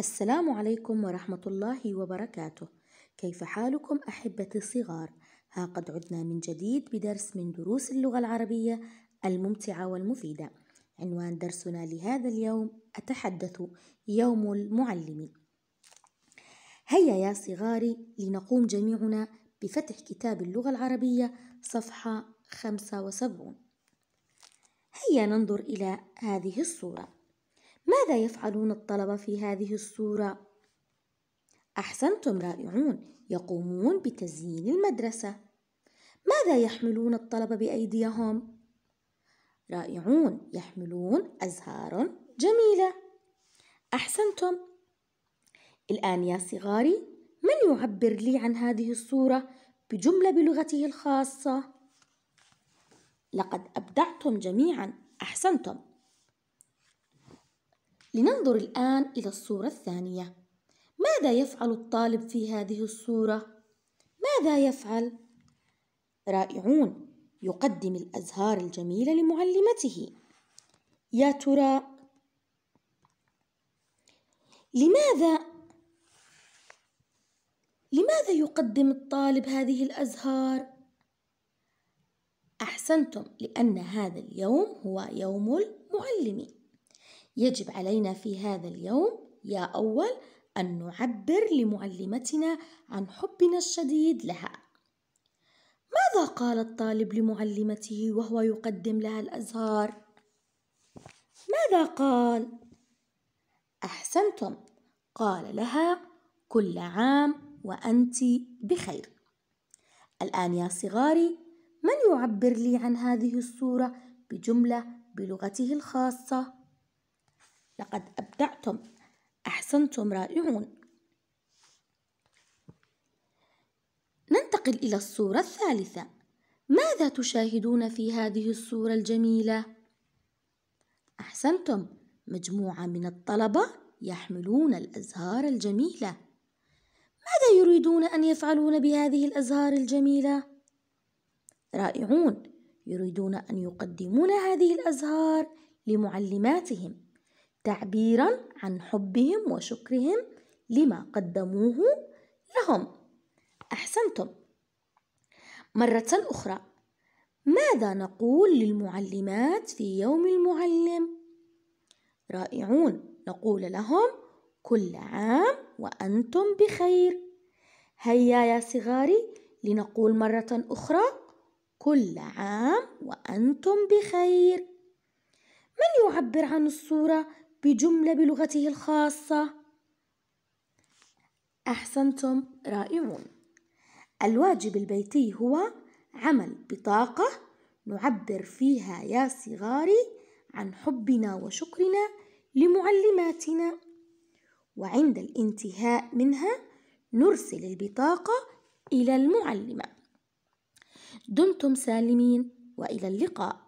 السلام عليكم ورحمة الله وبركاته كيف حالكم أحبتي الصغار؟ ها قد عدنا من جديد بدرس من دروس اللغة العربية الممتعة والمفيدة عنوان درسنا لهذا اليوم أتحدث يوم المعلم هيا يا صغاري لنقوم جميعنا بفتح كتاب اللغة العربية صفحة 75 هيا ننظر إلى هذه الصورة ماذا يفعلون الطلبة في هذه الصورة؟ أحسنتم رائعون يقومون بتزيين المدرسة ماذا يحملون الطلبة بأيديهم؟ رائعون يحملون أزهار جميلة أحسنتم الآن يا صغاري من يعبر لي عن هذه الصورة بجملة بلغته الخاصة؟ لقد أبدعتم جميعا أحسنتم لننظر الآن إلى الصورة الثانية ماذا يفعل الطالب في هذه الصورة؟ ماذا يفعل؟ رائعون يقدم الأزهار الجميلة لمعلمته يا ترى لماذا لماذا يقدم الطالب هذه الأزهار؟ أحسنتم لأن هذا اليوم هو يوم المعلم يجب علينا في هذا اليوم يا أول أن نعبر لمعلمتنا عن حبنا الشديد لها. ماذا قال الطالب لمعلمته وهو يقدم لها الأزهار؟ ماذا قال؟ أحسنتم، قال لها: كل عام وأنت بخير. الآن يا صغاري، من يعبر لي عن هذه الصورة بجملة بلغته الخاصة؟ لقد أبدعتم أحسنتم رائعون ننتقل إلى الصورة الثالثة ماذا تشاهدون في هذه الصورة الجميلة؟ أحسنتم مجموعة من الطلبة يحملون الأزهار الجميلة ماذا يريدون أن يفعلون بهذه الأزهار الجميلة؟ رائعون يريدون أن يقدمون هذه الأزهار لمعلماتهم تعبيرا عن حبهم وشكرهم لما قدموه لهم احسنتم مره اخرى ماذا نقول للمعلمات في يوم المعلم رائعون نقول لهم كل عام وانتم بخير هيا يا صغاري لنقول مره اخرى كل عام وانتم بخير من يعبر عن الصوره بجملة بلغته الخاصة أحسنتم رائعون الواجب البيتي هو عمل بطاقة نعبر فيها يا صغاري عن حبنا وشكرنا لمعلماتنا وعند الانتهاء منها نرسل البطاقة إلى المعلمة دمتم سالمين وإلى اللقاء